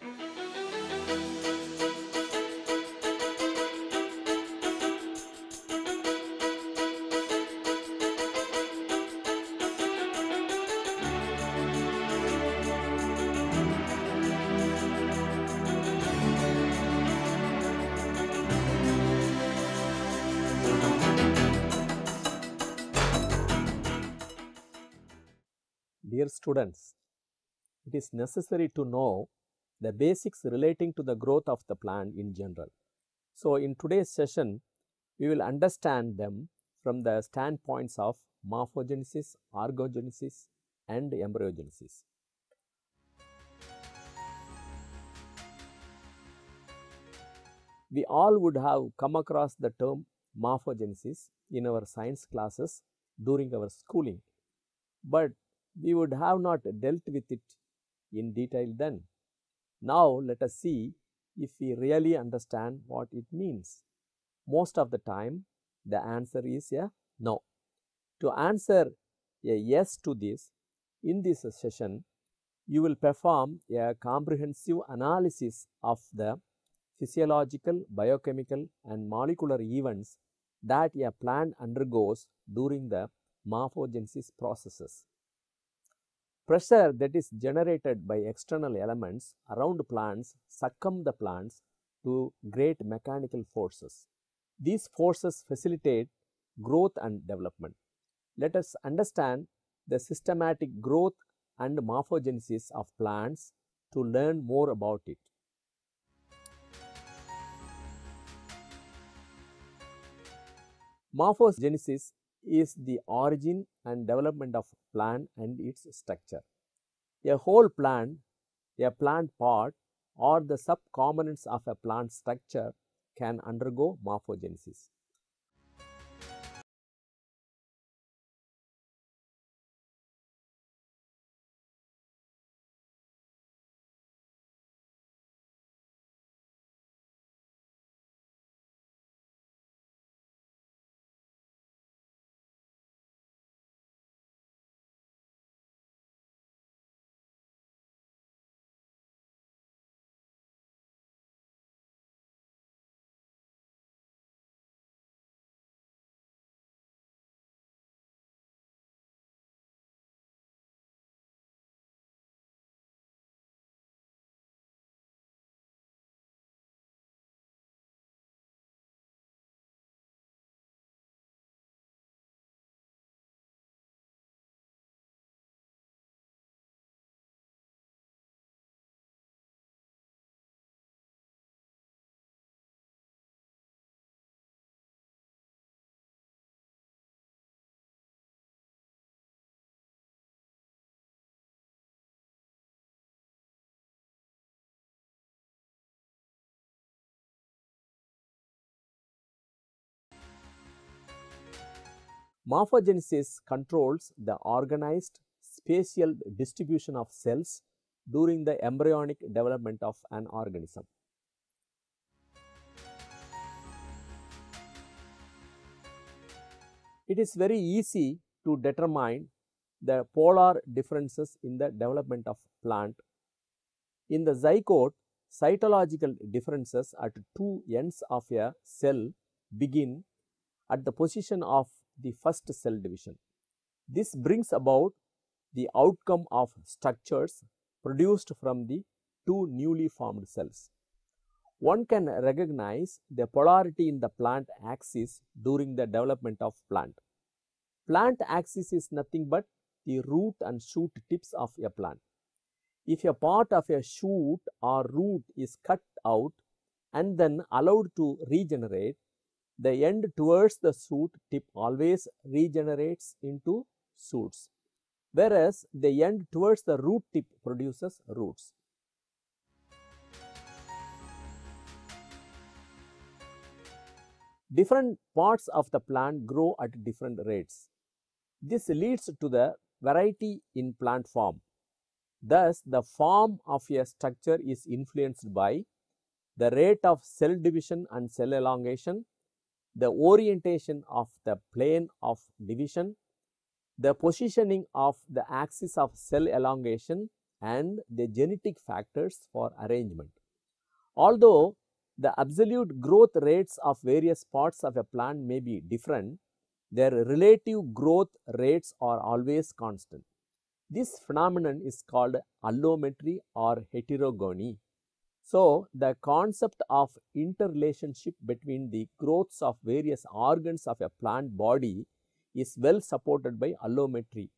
Música dear students, it is necessary to know the basics relating to the growth of the plant in general. So, in today's session, we will understand them from the standpoints of morphogenesis, orgogenesis and embryogenesis. We all would have come across the term morphogenesis in our science classes during our schooling, but we would have not dealt with it in detail then. Now, let us see if we really understand what it means. Most of the time, the answer is a no. To answer a yes to this, in this session, you will perform a comprehensive analysis of the physiological, biochemical and molecular events that a plant undergoes during the morphogenesis processes. Pressure that is generated by external elements around plants succumb the plants to great mechanical forces. These forces facilitate growth and development. Let us understand the systematic growth and morphogenesis of plants to learn more about it. Morphogenesis is the origin and development of plant and its structure. A whole plant, a plant part or the subcomponents of a plant structure can undergo morphogenesis. Morphogenesis controls the organized spatial distribution of cells during the embryonic development of an organism. It is very easy to determine the polar differences in the development of plant. In the zygote, cytological differences at two ends of a cell begin at the position of the first cell division. This brings about the outcome of structures produced from the two newly formed cells. One can recognize the polarity in the plant axis during the development of plant. Plant axis is nothing but the root and shoot tips of a plant. If a part of a shoot or root is cut out and then allowed to regenerate, the end towards the suit tip always regenerates into suits, whereas the end towards the root tip produces roots. Different parts of the plant grow at different rates. This leads to the variety in plant form. Thus, the form of a structure is influenced by the rate of cell division and cell elongation, the orientation of the plane of division, the positioning of the axis of cell elongation and the genetic factors for arrangement. Although the absolute growth rates of various parts of a plant may be different, their relative growth rates are always constant. This phenomenon is called allometry or heterogony so, the concept of interrelationship between the growths of various organs of a plant body is well supported by allometry.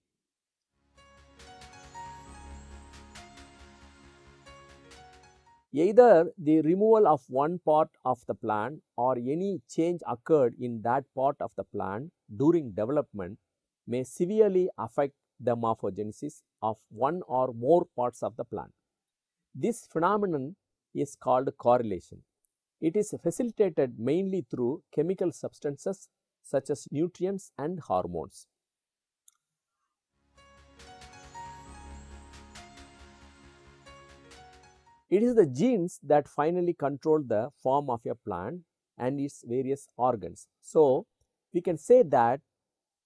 Either the removal of one part of the plant or any change occurred in that part of the plant during development may severely affect the morphogenesis of one or more parts of the plant. This phenomenon is called correlation. It is facilitated mainly through chemical substances such as nutrients and hormones. It is the genes that finally control the form of a plant and its various organs. So, we can say that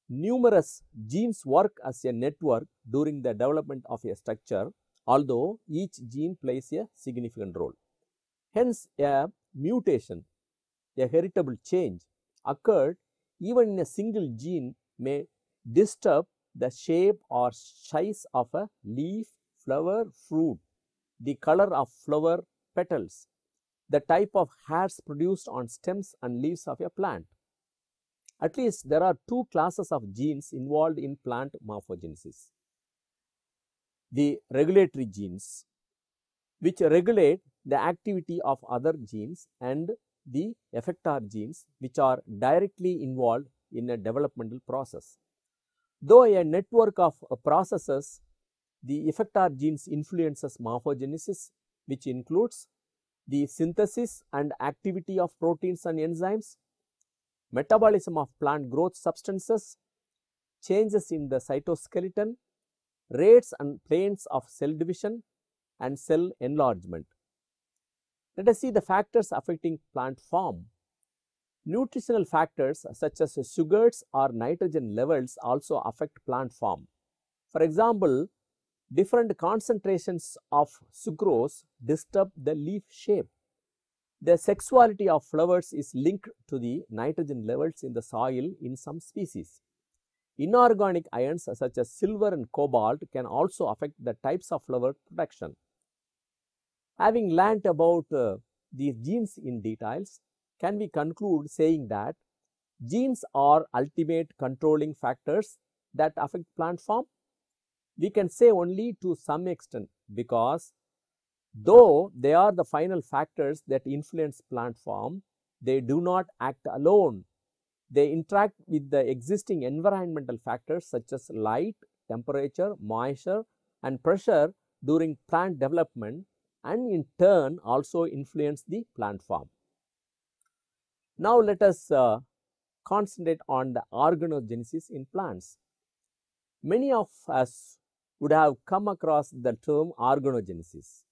numerous genes work as a network during the development of a structure, although each gene plays a significant role. Hence, a mutation, a heritable change occurred even in a single gene may disturb the shape or size of a leaf, flower, fruit, the color of flower petals, the type of hairs produced on stems and leaves of a plant. At least there are two classes of genes involved in plant morphogenesis. The regulatory genes which regulate the activity of other genes and the effector genes which are directly involved in a developmental process. Though a network of uh, processes, the effector genes influences morphogenesis which includes the synthesis and activity of proteins and enzymes, metabolism of plant growth substances, changes in the cytoskeleton, rates and planes of cell division and cell enlargement. Let us see the factors affecting plant form. Nutritional factors such as sugars or nitrogen levels also affect plant form. For example, different concentrations of sucrose disturb the leaf shape. The sexuality of flowers is linked to the nitrogen levels in the soil in some species. Inorganic ions such as silver and cobalt can also affect the types of flower production. Having learnt about uh, these genes in details, can we conclude saying that genes are ultimate controlling factors that affect plant form? We can say only to some extent because though they are the final factors that influence plant form, they do not act alone. They interact with the existing environmental factors such as light, temperature, moisture and pressure during plant development and in turn also influence the plant form. Now, let us uh, concentrate on the organogenesis in plants. Many of us would have come across the term organogenesis.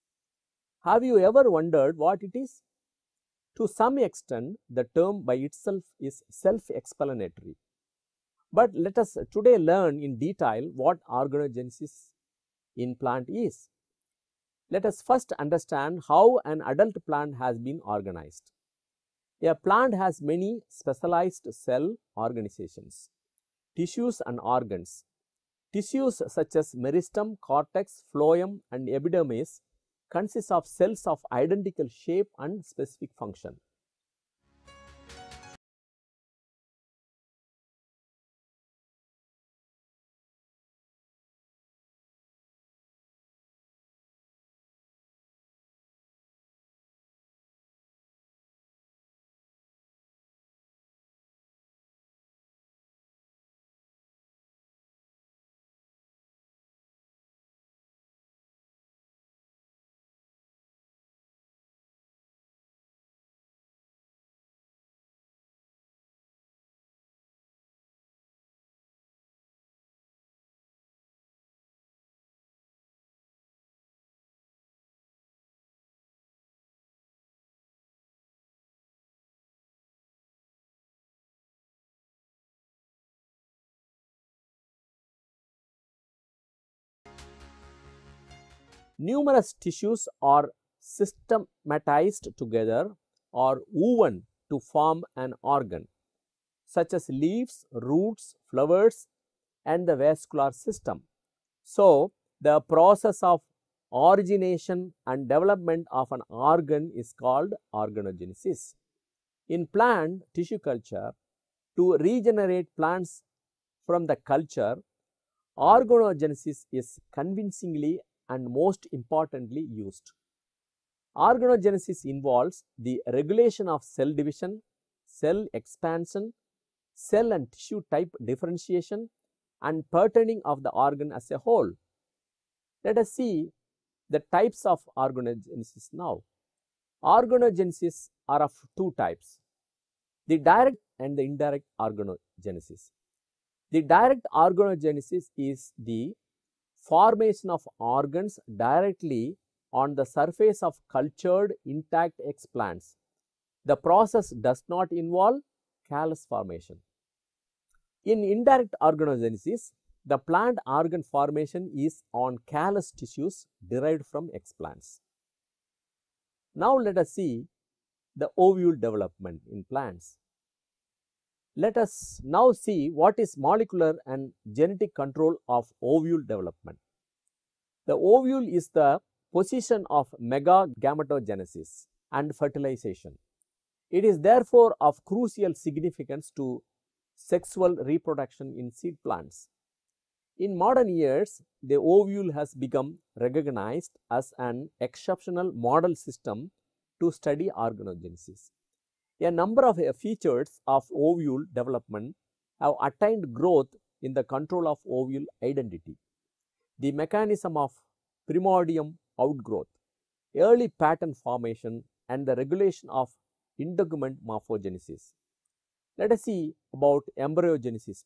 Have you ever wondered what it is? To some extent, the term by itself is self-explanatory. But let us today learn in detail what organogenesis in plant is. Let us first understand how an adult plant has been organized. A plant has many specialized cell organizations, tissues and organs. Tissues such as meristem, cortex, phloem and epidermis consist of cells of identical shape and specific function. Numerous tissues are systematized together or woven to form an organ such as leaves, roots, flowers and the vascular system. So, the process of origination and development of an organ is called organogenesis. In plant tissue culture, to regenerate plants from the culture, organogenesis is convincingly and most importantly used. Organogenesis involves the regulation of cell division, cell expansion, cell and tissue type differentiation and patterning of the organ as a whole. Let us see the types of organogenesis now. Organogenesis are of two types, the direct and the indirect organogenesis. The direct organogenesis is the formation of organs directly on the surface of cultured intact explants. The process does not involve callus formation. In indirect organogenesis, the plant organ formation is on callus tissues derived from explants. Now, let us see the ovule development in plants. Let us now see what is molecular and genetic control of ovule development. The ovule is the position of megagametogenesis and fertilization. It is therefore of crucial significance to sexual reproduction in seed plants. In modern years, the ovule has become recognized as an exceptional model system to study organogenesis. A number of uh, features of ovule development have attained growth in the control of ovule identity. The mechanism of primordium outgrowth, early pattern formation and the regulation of integument morphogenesis. Let us see about embryogenesis.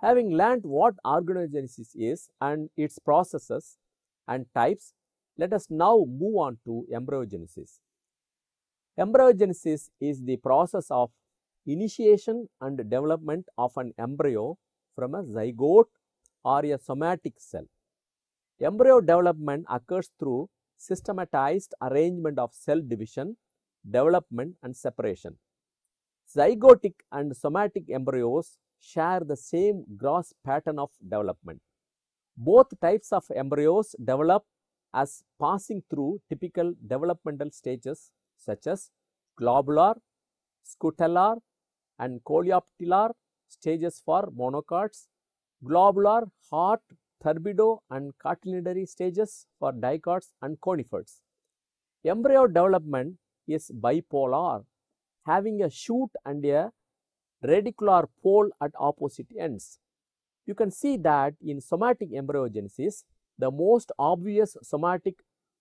Having learnt what organogenesis is and its processes and types, let us now move on to embryogenesis. Embryogenesis is the process of initiation and development of an embryo from a zygote or a somatic cell. Embryo development occurs through systematized arrangement of cell division, development and separation. Zygotic and somatic embryos share the same gross pattern of development. Both types of embryos develop as passing through typical developmental stages such as globular, scutellar and coleoptilar stages for monocots, globular, heart, turbido and cartilaginary stages for dicots and conifers. Embryo development is bipolar, having a shoot and a radicular pole at opposite ends. You can see that in somatic embryogenesis, the most obvious somatic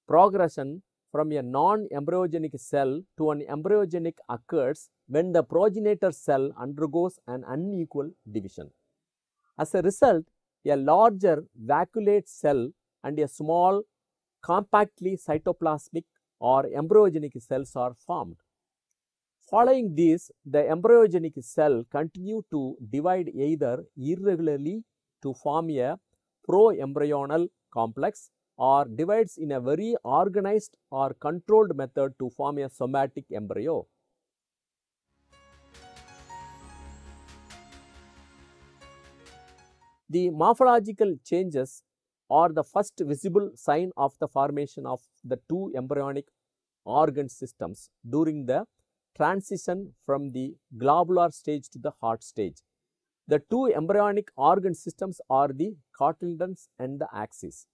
progression from a non-embryogenic cell to an embryogenic occurs when the progenitor cell undergoes an unequal division. As a result, a larger vacuolate cell and a small compactly cytoplasmic or embryogenic cells are formed. Following this, the embryogenic cell continue to divide either irregularly to form a pro-embryonal complex or divides in a very organized or controlled method to form a somatic embryo. The morphological changes are the first visible sign of the formation of the two embryonic organ systems during the transition from the globular stage to the heart stage. The two embryonic organ systems are the cotyledons and the axis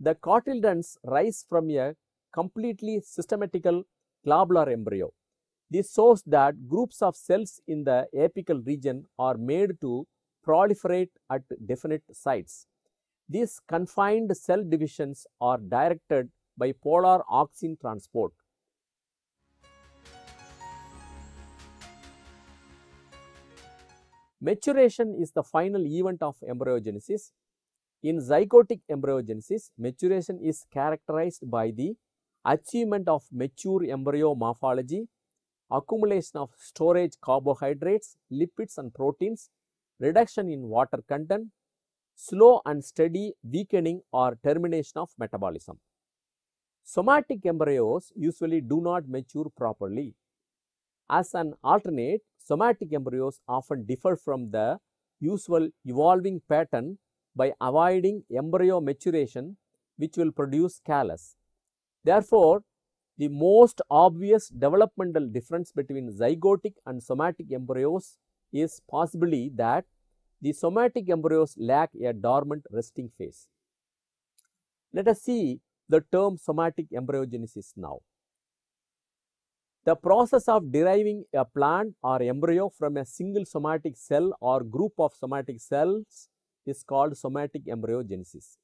the cotyledons rise from a completely systematical globular embryo. This shows that groups of cells in the apical region are made to proliferate at definite sites. These confined cell divisions are directed by polar auxin transport. Maturation is the final event of embryogenesis in zygotic embryogenesis, maturation is characterized by the achievement of mature embryo morphology, accumulation of storage carbohydrates, lipids and proteins, reduction in water content, slow and steady weakening or termination of metabolism. Somatic embryos usually do not mature properly. As an alternate, somatic embryos often differ from the usual evolving pattern by avoiding embryo maturation which will produce callus. Therefore, the most obvious developmental difference between zygotic and somatic embryos is possibly that the somatic embryos lack a dormant resting phase. Let us see the term somatic embryogenesis now. The process of deriving a plant or embryo from a single somatic cell or group of somatic cells is called somatic embryogenesis.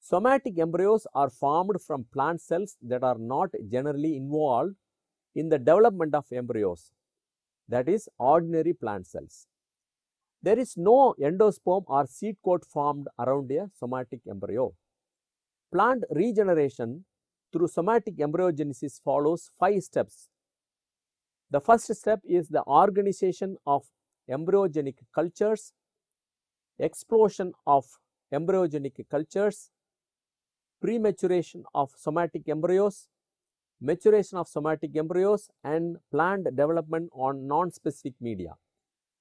Somatic embryos are formed from plant cells that are not generally involved in the development of embryos that is ordinary plant cells. There is no endosperm or seed coat formed around a somatic embryo. Plant regeneration through somatic embryogenesis follows five steps. The first step is the organization of embryogenic cultures explosion of embryogenic cultures, prematuration of somatic embryos, maturation of somatic embryos and planned development on non-specific media.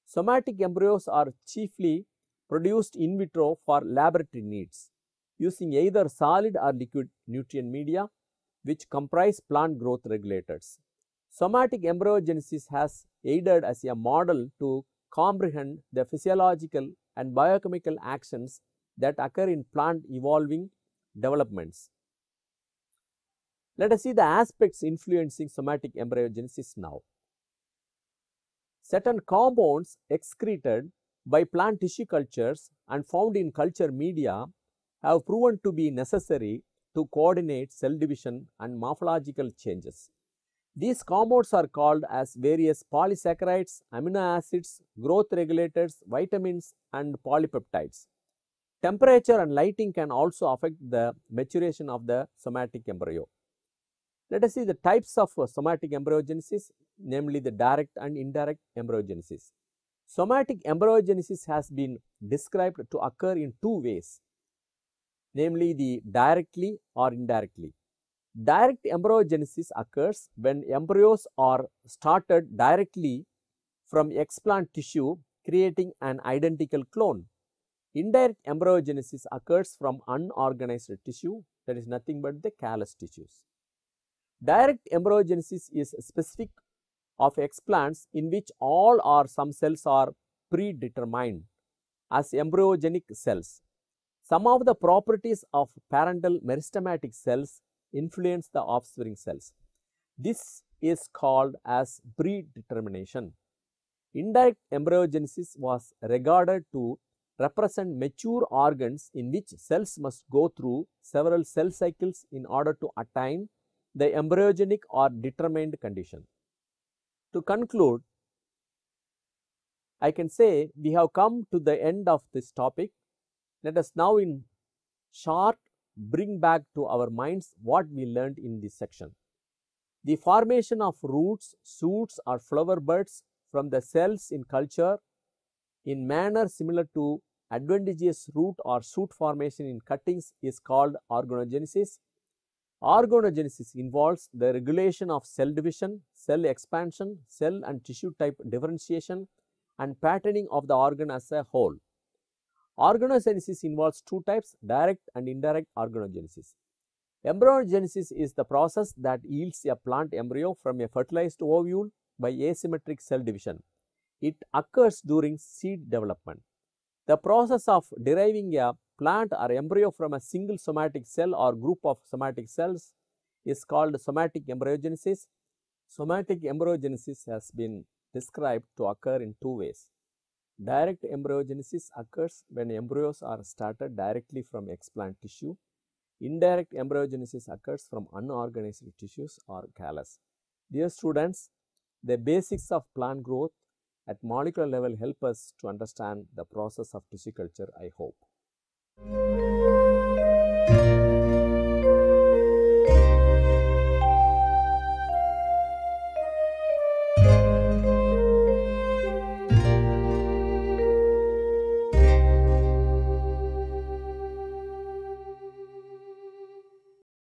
Somatic embryos are chiefly produced in vitro for laboratory needs using either solid or liquid nutrient media which comprise plant growth regulators. Somatic embryogenesis has aided as a model to comprehend the physiological and biochemical actions that occur in plant evolving developments. Let us see the aspects influencing somatic embryogenesis now. Certain compounds excreted by plant tissue cultures and found in culture media have proven to be necessary to coordinate cell division and morphological changes. These compounds are called as various polysaccharides, amino acids, growth regulators, vitamins and polypeptides. Temperature and lighting can also affect the maturation of the somatic embryo. Let us see the types of uh, somatic embryogenesis namely the direct and indirect embryogenesis. Somatic embryogenesis has been described to occur in two ways namely the directly or indirectly. Direct embryogenesis occurs when embryos are started directly from explant tissue creating an identical clone. Indirect embryogenesis occurs from unorganized tissue that is nothing but the callus tissues. Direct embryogenesis is specific of explants in which all or some cells are predetermined as embryogenic cells. Some of the properties of parental meristematic cells influence the offspring cells. This is called as predetermination. Indirect embryogenesis was regarded to represent mature organs in which cells must go through several cell cycles in order to attain the embryogenic or determined condition. To conclude, I can say we have come to the end of this topic. Let us now in short bring back to our minds what we learned in this section. The formation of roots, shoots or flower buds from the cells in culture in manner similar to advantageous root or shoot formation in cuttings is called organogenesis. Organogenesis involves the regulation of cell division, cell expansion, cell and tissue type differentiation and patterning of the organ as a whole. Organogenesis involves two types direct and indirect organogenesis. Embryogenesis is the process that yields a plant embryo from a fertilized ovule by asymmetric cell division. It occurs during seed development. The process of deriving a plant or embryo from a single somatic cell or group of somatic cells is called somatic embryogenesis. Somatic embryogenesis has been described to occur in two ways. Direct embryogenesis occurs when embryos are started directly from explant tissue. Indirect embryogenesis occurs from unorganized tissues or callus. Dear students, the basics of plant growth at molecular level help us to understand the process of tissue culture, I hope.